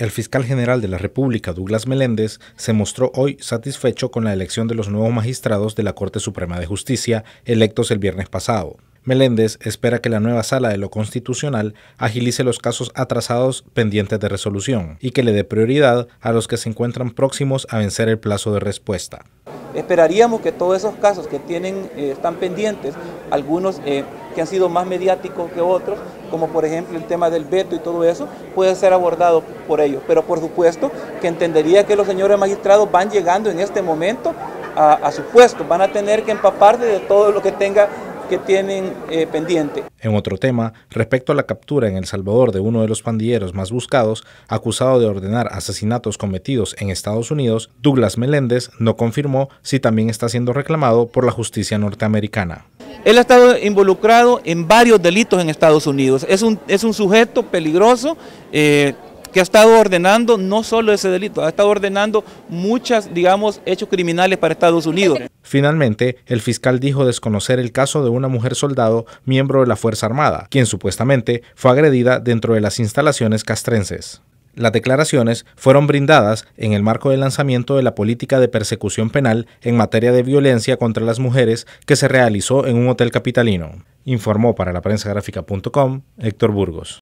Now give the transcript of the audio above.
El fiscal general de la República, Douglas Meléndez, se mostró hoy satisfecho con la elección de los nuevos magistrados de la Corte Suprema de Justicia, electos el viernes pasado. Meléndez espera que la nueva sala de lo constitucional agilice los casos atrasados pendientes de resolución y que le dé prioridad a los que se encuentran próximos a vencer el plazo de respuesta. Esperaríamos que todos esos casos que tienen, eh, están pendientes, algunos eh, que han sido más mediáticos que otros, como por ejemplo el tema del veto y todo eso, puede ser abordado por ellos. Pero por supuesto que entendería que los señores magistrados van llegando en este momento a, su puesto, van a tener que empaparse de todo lo que tenga que tienen eh, pendiente. En otro tema, respecto a la captura en El Salvador de uno de los pandilleros más buscados, acusado de ordenar asesinatos cometidos en Estados Unidos, Douglas Meléndez no confirmó si también está siendo reclamado por la justicia norteamericana. Él ha estado involucrado en varios delitos en Estados Unidos. Es un, es un sujeto peligroso eh, que ha estado ordenando no solo ese delito, ha estado ordenando muchos, digamos, hechos criminales para Estados Unidos. Finalmente, el fiscal dijo desconocer el caso de una mujer soldado, miembro de la Fuerza Armada, quien supuestamente fue agredida dentro de las instalaciones castrenses. Las declaraciones fueron brindadas en el marco del lanzamiento de la política de persecución penal en materia de violencia contra las mujeres que se realizó en un hotel capitalino, informó para la prensa gráfica.com Héctor Burgos.